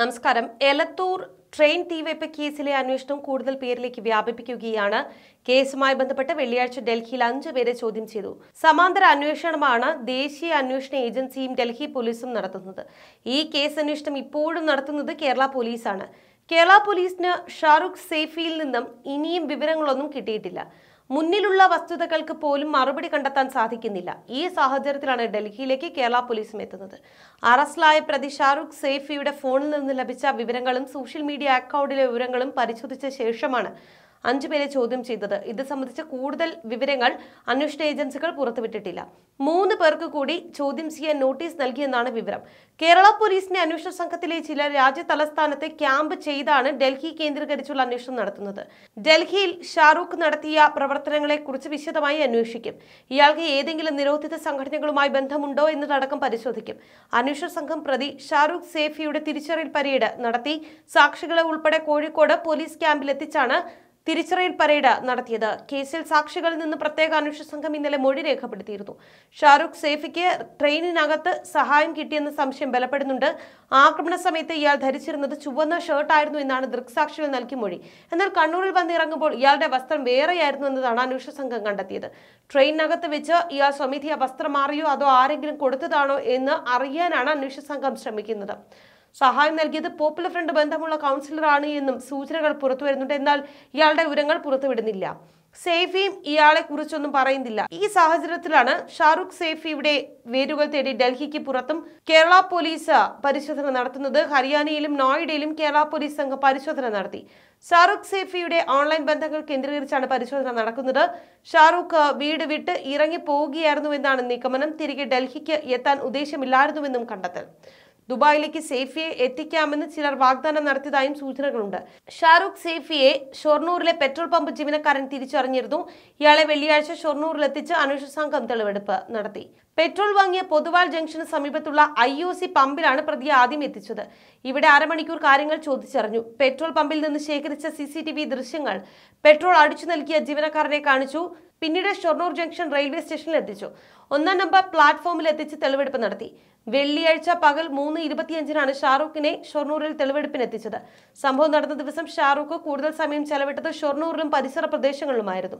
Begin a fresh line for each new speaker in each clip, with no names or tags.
നമസ്കാരം എലത്തൂർ ട്രെയിൻ തീവയ്പ് കേസിലെ അന്വേഷണം കൂടുതൽ പേരിലേക്ക് വ്യാപിപ്പിക്കുകയാണ് കേസുമായി ബന്ധപ്പെട്ട് വെള്ളിയാഴ്ച ഡൽഹിയിൽ അഞ്ചു പേരെ ചോദ്യം ചെയ്തു സമാന്തര അന്വേഷണമാണ് ദേശീയ അന്വേഷണ ഏജൻസിയും ഡൽഹി പോലീസും നടത്തുന്നത് ഈ കേസ് അന്വേഷണം ഇപ്പോഴും നടത്തുന്നത് കേരള പോലീസാണ് കേരള പോലീസിന് ഷാറുഖ് സേഫിയിൽ നിന്നും ഇനിയും വിവരങ്ങളൊന്നും കിട്ടിയിട്ടില്ല മുന്നിലുള്ള വസ്തുതകൾക്ക് പോലും മറുപടി കണ്ടെത്താൻ സാധിക്കുന്നില്ല ഈ സാഹചര്യത്തിലാണ് ഡൽഹിയിലേക്ക് കേരള പോലീസും എത്തുന്നത് അറസ്റ്റിലായ പ്രതി ഷാറുഖ് സേഫിയുടെ ഫോണിൽ നിന്ന് ലഭിച്ച വിവരങ്ങളും സോഷ്യൽ മീഡിയ അക്കൗണ്ടിലെ വിവരങ്ങളും പരിശോധിച്ച ശേഷമാണ് അഞ്ചുപേരെ ചോദ്യം ചെയ്തത് ഇത് സംബന്ധിച്ച കൂടുതൽ വിവരങ്ങൾ അന്വേഷണ ഏജൻസികൾ പുറത്തുവിട്ടിട്ടില്ല മൂന്ന് പേർക്ക് കൂടി ചോദ്യം ചെയ്യാൻ നോട്ടീസ് നൽകിയെന്നാണ് വിവരം കേരള പോലീസിന്റെ അന്വേഷണ സംഘത്തിലെ ചിലർ രാജ്യ തലസ്ഥാനത്തെ ക്യാമ്പ് ചെയ്താണ് ഡൽഹി കേന്ദ്രീകരിച്ചുള്ള അന്വേഷണം നടത്തുന്നത് ഡൽഹിയിൽ ഷാറൂഖ് നടത്തിയ പ്രവർത്തനങ്ങളെക്കുറിച്ച് വിശദമായി അന്വേഷിക്കും ഇയാൾക്ക് ഏതെങ്കിലും നിരോധിത സംഘടനകളുമായി ബന്ധമുണ്ടോ എന്നതടക്കം പരിശോധിക്കും അന്വേഷണ സംഘം പ്രതി ഷാറൂഖ് സേഫിയുടെ തിരിച്ചറിയൽ പരേഡ് നടത്തി സാക്ഷികളെ ഉൾപ്പെടെ കോഴിക്കോട് പോലീസ് ക്യാമ്പിലെത്തിച്ചാണ് തിരിച്ചറിയൽ പരേഡ് നടത്തിയത് കേസിൽ സാക്ഷികളിൽ നിന്ന് പ്രത്യേക അന്വേഷണ സംഘം ഇന്നലെ മൊഴി രേഖപ്പെടുത്തിയിരുന്നു ഷാറുഖ് സേഫിക്ക് ട്രെയിനിനകത്ത് സഹായം കിട്ടിയെന്ന സംശയം ബലപ്പെടുന്നുണ്ട് ആക്രമണ സമയത്ത് ഇയാൾ ധരിച്ചിരുന്നത് ചുവന്ന ഷർട്ടായിരുന്നു എന്നാണ് ദൃക്സാക്ഷികൾ നൽകി മൊഴി എന്നാൽ കണ്ണൂരിൽ വന്നിറങ്ങുമ്പോൾ ഇയാളുടെ വസ്ത്രം വേറെയായിരുന്നു എന്നതാണ് അന്വേഷണ സംഘം കണ്ടെത്തിയത് ട്രെയിനിനകത്ത് വെച്ച് ഇയാൾ സ്വമിധിയ വസ്ത്രം മാറിയോ അതോ ആരെങ്കിലും കൊടുത്തതാണോ എന്ന് അറിയാനാണ് അന്വേഷണ സംഘം ശ്രമിക്കുന്നത് സഹായം നൽകിയത് പോപ്പുലർ ഫ്രണ്ട് ബന്ധമുള്ള കൗൺസിലറാണ് എന്നും സൂചനകൾ പുറത്തുവരുന്നുണ്ട് എന്നാൽ ഇയാളുടെ വിവരങ്ങൾ പുറത്തുവിടുന്നില്ല സേഫിയും ഇയാളെ കുറിച്ചൊന്നും പറയുന്നില്ല ഈ സാഹചര്യത്തിലാണ് ഷാറുഖ് സേഫിയുടെ വേരുകൾ തേടി ഡൽഹിക്ക് പുറത്തും കേരള പോലീസ് പരിശോധന നടത്തുന്നത് ഹരിയാനയിലും നോയിഡയിലും കേരള പോലീസ് സംഘം പരിശോധന നടത്തി ഷാറുഖ് സേഫിയുടെ ഓൺലൈൻ ബന്ധങ്ങൾ കേന്ദ്രീകരിച്ചാണ് പരിശോധന നടക്കുന്നത് ഷാറുഖ് വീട് വിട്ട് ഇറങ്ങി പോവുകയായിരുന്നുവെന്നാണ് നിഗമനം തിരികെ ഡൽഹിക്ക് എത്താൻ ഉദ്ദേശമില്ലായിരുന്നുവെന്നും കണ്ടെത്തൽ ദുബായിലേക്ക് സേഫിയെ എത്തിക്കാമെന്ന് ചിലർ വാഗ്ദാനം നടത്തിയതായും സൂചനകളുണ്ട് ഷാറൂഖ് സേഫിയെ ഷൊർണൂരിലെ പെട്രോൾ പമ്പ് ജീവനക്കാരൻ തിരിച്ചറിഞ്ഞിരുന്നു ഇയാളെ വെള്ളിയാഴ്ച ഷൊർണൂരിലെത്തിച്ച് അന്വേഷണ സംഘം തെളിവെടുപ്പ് നടത്തി പെട്രോൾ വാങ്ങിയ പൊതുവാൾ ജംഗ്ഷന് സമീപത്തുള്ള ഐ ഒ സി പമ്പിലാണ് പ്രതിയെ ആദ്യം എത്തിച്ചത് ഇവിടെ അരമണിക്കൂർ കാര്യങ്ങൾ ചോദിച്ചറിഞ്ഞു പെട്രോൾ പമ്പിൽ നിന്ന് ശേഖരിച്ച സി ദൃശ്യങ്ങൾ പെട്രോൾ അടിച്ചു നൽകിയ ജീവനക്കാരനെ കാണിച്ചു പിന്നീട് ഷൊർണൂർ ജംഗ്ഷൻ റെയിൽവേ സ്റ്റേഷനിൽ എത്തിച്ചു ഒന്നാം നമ്പർ പ്ലാറ്റ്ഫോമിൽ എത്തിച്ച് തെളിവെടുപ്പ് നടത്തി വെള്ളിയാഴ്ച പകൽ മൂന്ന് ഇരുപത്തിയഞ്ചിനാണ് ഷാറൂഖിനെ ഷൊർണൂരിൽ തെളിവെടുപ്പിന് എത്തിച്ചത് സംഭവം നടന്ന ദിവസം ഷാറൂഖ് കൂടുതൽ സമയം ചെലവിട്ടത് ഷൊർണൂറിലും പരിസര പ്രദേശങ്ങളിലുമായിരുന്നു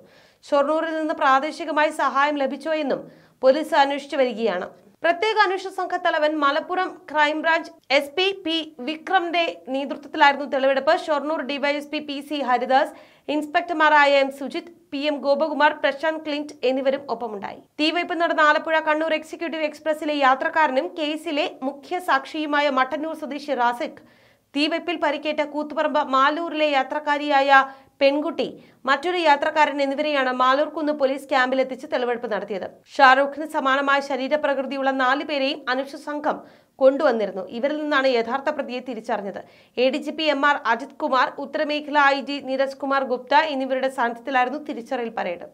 ഷൊർണൂരിൽ നിന്ന് പ്രാദേശികമായി സഹായം ലഭിച്ചോ എന്നും പോലീസ് അന്വേഷിച്ചു വരികയാണ് പ്രത്യേക അന്വേഷണ സംഘ തലവൻ Malappuram crime branch S P P വിക്രമിന്റെ നേതൃത്വത്തിലായിരുന്നു തെളിവെടുപ്പ് Shoranur DYSP P C Haridas ഇൻസ്പെക്ടർമാരായ M Sujith P M Gopakumar Prashanth Clint എന്നിവരും ഒപ്പമുണ്ടായി തീവയ്പ് നടന്ന ആലപ്പുഴ കണ്ണൂർ എക്സിക്യൂട്ടീവ് എക്സ്പ്രസിലെ യാത്രക്കാരനും കേസിലെ മുഖ്യ സാക്ഷിയുമായ മട്ടന്നൂർ സ്വദേശി റാസിഖ് തീവയ്പിൽ പരിക്കേറ്റ കൂത്തുപറമ്പ് മാലൂരിലെ യാത്രക്കാരിയായ പെൺകുട്ടി മറ്റൊരു യാത്രക്കാരൻ എന്നിവരെയാണ് മാലൂർക്കുന്ന് പോലീസ് ക്യാമ്പിലെത്തിച്ച് തെളിവെടുപ്പ് നടത്തിയത് ഷാറൂഖിന് സമാനമായ ശരീരപ്രകൃതിയുള്ള നാല് പേരെയും അനുഷ സംഘം കൊണ്ടുവന്നിരുന്നു ഇവരിൽ നിന്നാണ് യഥാർത്ഥ പ്രതിയെ തിരിച്ചറിഞ്ഞത് A D G P M R Ajith Kumar ഉത്തരമേഖല ഐ ജി നീരജ് കുമാർ ഗുപ്ത എന്നിവരുടെ സാന്നിധ്യത്തിലായിരുന്നു തിരിച്ചറിയൽ പരേഡ്